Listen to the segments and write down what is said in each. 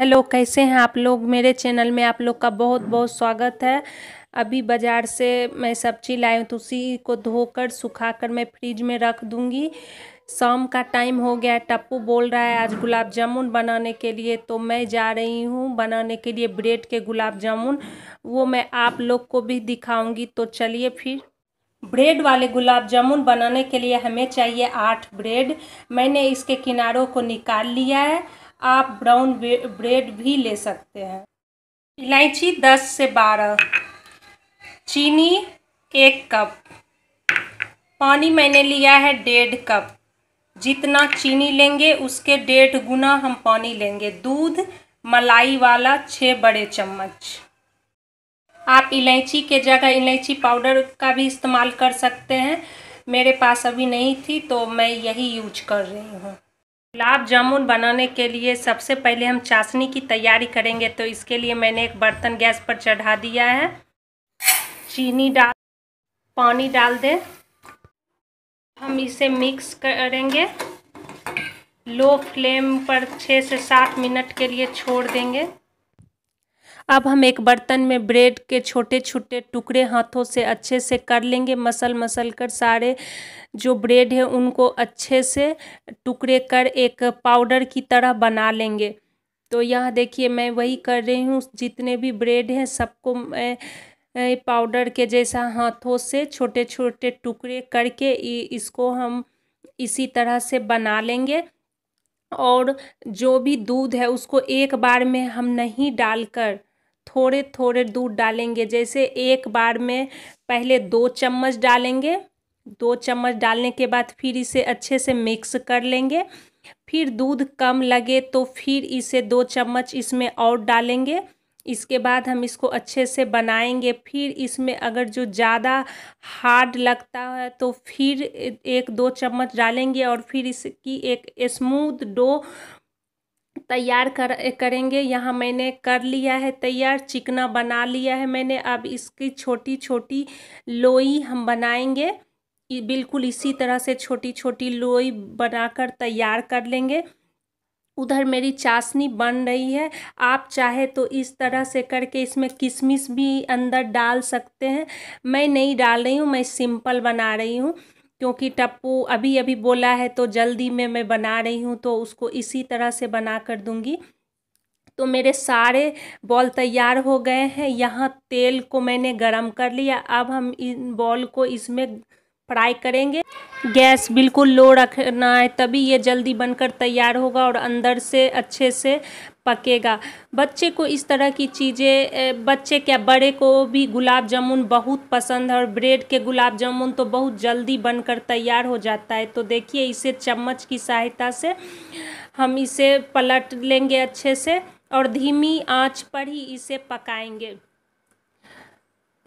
hello कैसे हैं आप लोग मेरे चैनल में आप लोग का बहुत बहुत स्वागत है अभी बाज़ार से मैं सब्जी लाई हूँ तो उसी को धोकर सुखाकर मैं फ्रिज में रख दूँगी शाम का टाइम हो गया टप्पू बोल रहा है आज गुलाब जामुन बनाने के लिए तो मैं जा रही हूँ बनाने के लिए ब्रेड के गुलाब जामुन वो मैं आप लोग को भी दिखाऊँगी तो चलिए फिर ब्रेड वाले गुलाब जामुन बनाने के लिए हमें चाहिए आठ ब्रेड मैंने इसके किनारों को निकाल लिया है आप ब्राउन ब्रेड भी ले सकते हैं इलायची दस से बारह चीनी एक कप पानी मैंने लिया है डेढ़ कप जितना चीनी लेंगे उसके डेढ़ गुना हम पानी लेंगे दूध मलाई वाला छः बड़े चम्मच आप इलायची के जगह इलायची पाउडर का भी इस्तेमाल कर सकते हैं मेरे पास अभी नहीं थी तो मैं यही यूज कर रही हूँ गुलाब जामुन बनाने के लिए सबसे पहले हम चाशनी की तैयारी करेंगे तो इसके लिए मैंने एक बर्तन गैस पर चढ़ा दिया है चीनी डाल पानी डाल दें हम इसे मिक्स करेंगे लो फ्लेम पर छः से सात मिनट के लिए छोड़ देंगे अब हम एक बर्तन में ब्रेड के छोटे छोटे टुकड़े हाथों से अच्छे से कर लेंगे मसल मसल कर सारे जो ब्रेड है उनको अच्छे से टुकड़े कर एक पाउडर की तरह बना लेंगे तो यह देखिए मैं वही कर रही हूँ जितने भी ब्रेड हैं सबको मैं पाउडर के जैसा हाथों से छोटे छोटे टुकड़े करके इसको हम इसी तरह से बना लेंगे और जो भी दूध है उसको एक बार में हम नहीं डालकर थोड़े थोड़े दूध डालेंगे जैसे एक बार में पहले दो चम्मच डालेंगे दो चम्मच डालने के बाद फिर इसे अच्छे से मिक्स कर लेंगे फिर दूध कम लगे तो फिर इसे दो चम्मच इसमें और डालेंगे इसके बाद हम इसको अच्छे से बनाएंगे फिर इसमें अगर जो ज़्यादा हार्ड लगता है तो फिर एक दो चम्मच डालेंगे और फिर इसकी एक स्मूथ डो तैयार कर करेंगे यहाँ मैंने कर लिया है तैयार चिकना बना लिया है मैंने अब इसकी छोटी छोटी लोई हम बनाएंगे बिल्कुल इसी तरह से छोटी छोटी लोई बनाकर तैयार कर लेंगे उधर मेरी चाशनी बन रही है आप चाहे तो इस तरह से करके इसमें किशमिश भी अंदर डाल सकते हैं मैं नहीं डाल रही हूँ मैं सिंपल बना रही हूँ क्योंकि टप्पू अभी अभी बोला है तो जल्दी में मैं बना रही हूँ तो उसको इसी तरह से बना कर दूँगी तो मेरे सारे बॉल तैयार हो गए हैं यहाँ तेल को मैंने गरम कर लिया अब हम इन बॉल को इसमें फ्राई करेंगे गैस बिल्कुल लो रखना है तभी ये जल्दी बनकर तैयार होगा और अंदर से अच्छे से पकेगा बच्चे को इस तरह की चीज़ें बच्चे क्या बड़े को भी गुलाब जामुन बहुत पसंद है और ब्रेड के गुलाब जामुन तो बहुत जल्दी बनकर तैयार हो जाता है तो देखिए इसे चम्मच की सहायता से हम इसे पलट लेंगे अच्छे से और धीमी आँच पर ही इसे पकाएंगे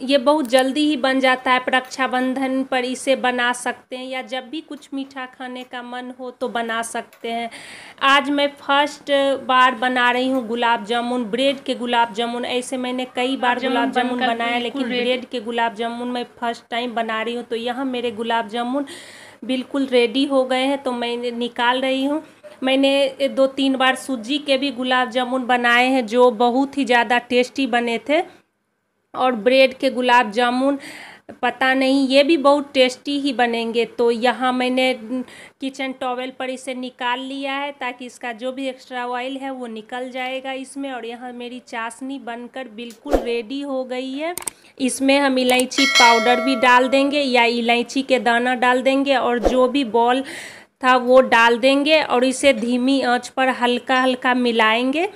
ये बहुत जल्दी ही बन जाता है आप रक्षाबंधन पर इसे बना सकते हैं या जब भी कुछ मीठा खाने का मन हो तो बना सकते हैं आज मैं फर्स्ट बार बना रही हूँ गुलाब जामुन ब्रेड के गुलाब जामुन ऐसे मैंने कई बार गुलाब जामुन बनाया लेकिन ब्रेड के गुलाब जामुन मैं फर्स्ट टाइम बना रही हूँ तो यहाँ मेरे गुलाब जामुन बिल्कुल रेडी हो गए हैं तो मैं निकाल रही हूँ मैंने दो तीन बार सूजी के भी गुलाब जामुन बनाए हैं जो बहुत ही ज़्यादा टेस्टी बने थे और ब्रेड के गुलाब जामुन पता नहीं ये भी बहुत टेस्टी ही बनेंगे तो यहाँ मैंने किचन टॉवेल पर इसे निकाल लिया है ताकि इसका जो भी एक्स्ट्रा ऑयल है वो निकल जाएगा इसमें और यहाँ मेरी चाशनी बनकर बिल्कुल रेडी हो गई है इसमें हम इलायची पाउडर भी डाल देंगे या इलायची के दाना डाल देंगे और जो भी बॉल था वो डाल देंगे और इसे धीमी आँच पर हल्का हल्का मिलाएँगे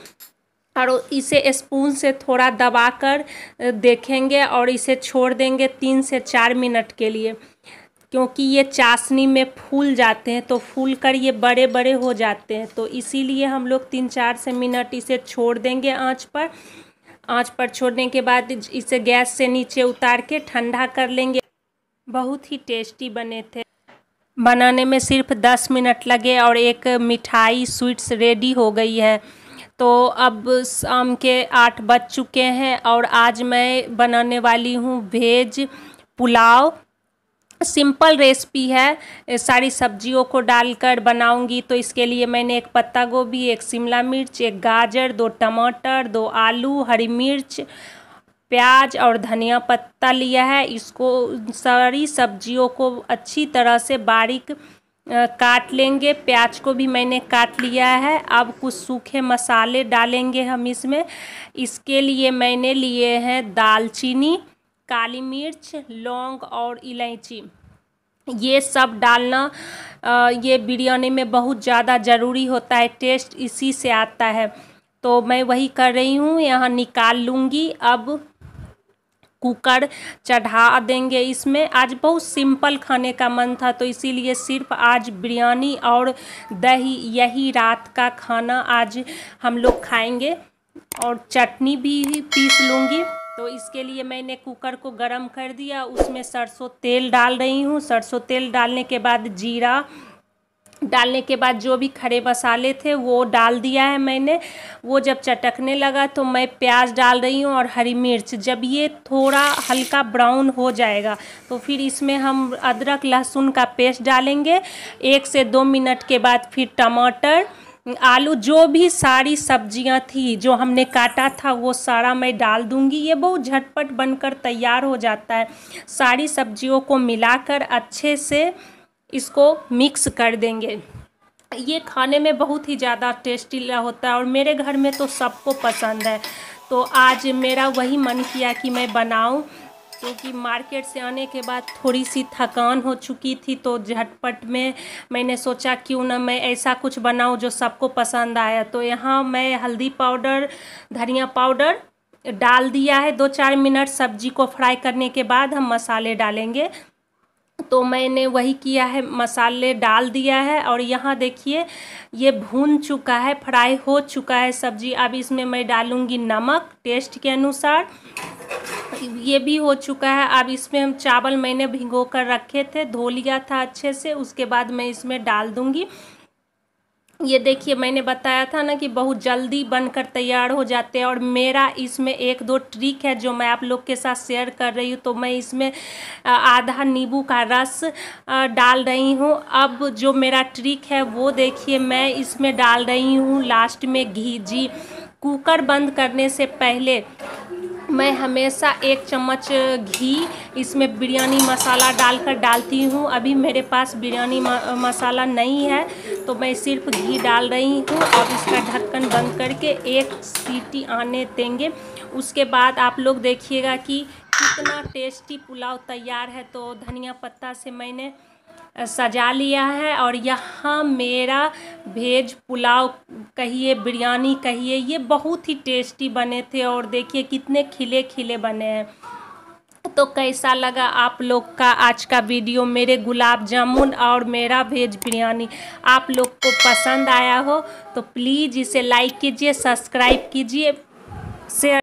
और इसे स्पून से थोड़ा दबाकर देखेंगे और इसे छोड़ देंगे तीन से चार मिनट के लिए क्योंकि ये चाशनी में फूल जाते हैं तो फूल कर ये बड़े बड़े हो जाते हैं तो इसीलिए हम लोग तीन चार से मिनट इसे छोड़ देंगे आंच पर आंच पर छोड़ने के बाद इसे गैस से नीचे उतार के ठंडा कर लेंगे बहुत ही टेस्टी बने थे बनाने में सिर्फ दस मिनट लगे और एक मिठाई स्वीट्स रेडी हो गई है तो अब शाम के आठ बज चुके हैं और आज मैं बनाने वाली हूँ वेज पुलाव सिंपल रेसिपी है सारी सब्जियों को डालकर बनाऊंगी तो इसके लिए मैंने एक पत्ता गोभी एक शिमला मिर्च एक गाजर दो टमाटर दो आलू हरी मिर्च प्याज और धनिया पत्ता लिया है इसको सारी सब्जियों को अच्छी तरह से बारीक काट लेंगे प्याज को भी मैंने काट लिया है अब कुछ सूखे मसाले डालेंगे हम इसमें इसके लिए मैंने लिए हैं दालचीनी काली मिर्च लौंग और इलायची ये सब डालना ये बिरयानी में बहुत ज़्यादा ज़रूरी होता है टेस्ट इसी से आता है तो मैं वही कर रही हूँ यहाँ निकाल लूँगी अब कुकर चढ़ा देंगे इसमें आज बहुत सिंपल खाने का मन था तो इसीलिए सिर्फ आज बिरयानी और दही यही रात का खाना आज हम लोग खाएंगे और चटनी भी पीस लूँगी तो इसके लिए मैंने कुकर को गरम कर दिया उसमें सरसों तेल डाल रही हूँ सरसों तेल डालने के बाद जीरा डालने के बाद जो भी खड़े मसाले थे वो डाल दिया है मैंने वो जब चटकने लगा तो मैं प्याज डाल रही हूँ और हरी मिर्च जब ये थोड़ा हल्का ब्राउन हो जाएगा तो फिर इसमें हम अदरक लहसुन का पेस्ट डालेंगे एक से दो मिनट के बाद फिर टमाटर आलू जो भी सारी सब्जियां थी जो हमने काटा था वो सारा मैं डाल दूंगी ये बहुत झटपट बनकर तैयार हो जाता है सारी सब्जियों को मिलाकर अच्छे से इसको मिक्स कर देंगे ये खाने में बहुत ही ज़्यादा टेस्टी होता है और मेरे घर में तो सबको पसंद है तो आज मेरा वही मन किया कि मैं बनाऊं क्योंकि तो मार्केट से आने के बाद थोड़ी सी थकान हो चुकी थी तो झटपट में मैंने सोचा क्यों ना मैं ऐसा कुछ बनाऊं जो सबको पसंद आया तो यहाँ मैं हल्दी पाउडर धनिया पाउडर डाल दिया है दो चार मिनट सब्जी को फ्राई करने के बाद हम मसाले डालेंगे तो मैंने वही किया है मसाले डाल दिया है और यहाँ देखिए ये भून चुका है फ्राई हो चुका है सब्जी अब इसमें मैं डालूँगी नमक टेस्ट के अनुसार ये भी हो चुका है अब इसमें हम चावल मैंने भिगो कर रखे थे धो लिया था अच्छे से उसके बाद मैं इसमें डाल दूँगी ये देखिए मैंने बताया था ना कि बहुत जल्दी बनकर तैयार हो जाते हैं और मेरा इसमें एक दो ट्रिक है जो मैं आप लोग के साथ शेयर कर रही हूँ तो मैं इसमें आधा नींबू का रस डाल रही हूँ अब जो मेरा ट्रिक है वो देखिए मैं इसमें डाल रही हूँ लास्ट में घी जी कुकर बंद करने से पहले मैं हमेशा एक चम्मच घी इसमें बिरयानी मसाला डालकर डालती हूँ अभी मेरे पास बिरयानी मसाला नहीं है तो मैं सिर्फ घी डाल रही हूँ अब इसका ढक्कन बंद करके एक सीटी आने देंगे उसके बाद आप लोग देखिएगा कि कितना टेस्टी पुलाव तैयार है तो धनिया पत्ता से मैंने सजा लिया है और यहाँ मेरा भेज पुलाव कहिए बिरयानी कहिए ये बहुत ही टेस्टी बने थे और देखिए कितने खिले खिले बने हैं तो कैसा लगा आप लोग का आज का वीडियो मेरे गुलाब जामुन और मेरा वेज बिरयानी आप लोग को पसंद आया हो तो प्लीज़ इसे लाइक कीजिए सब्सक्राइब कीजिए शेयर